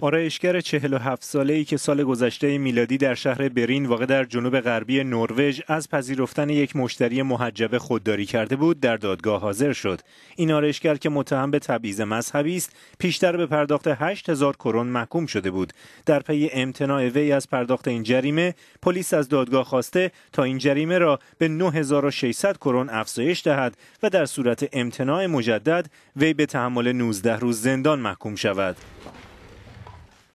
آرایشگر 47 ساله ای که سال گذشته میلادی در شهر برین واقع در جنوب غربی نروژ از پذیرفتن یک مشتری محجبه خودداری کرده بود در دادگاه حاضر شد. این آرایشگر که متهم به تبعیض مذهبی است، پیشتر به پرداخت 8000 کرون محکوم شده بود. در پی امتناع وی از پرداخت این جریمه، پلیس از دادگاه خواسته تا این جریمه را به 9600 کرون افزایش دهد و در صورت امتناع مجدد وی به تحمل 19 روز زندان محکوم شود.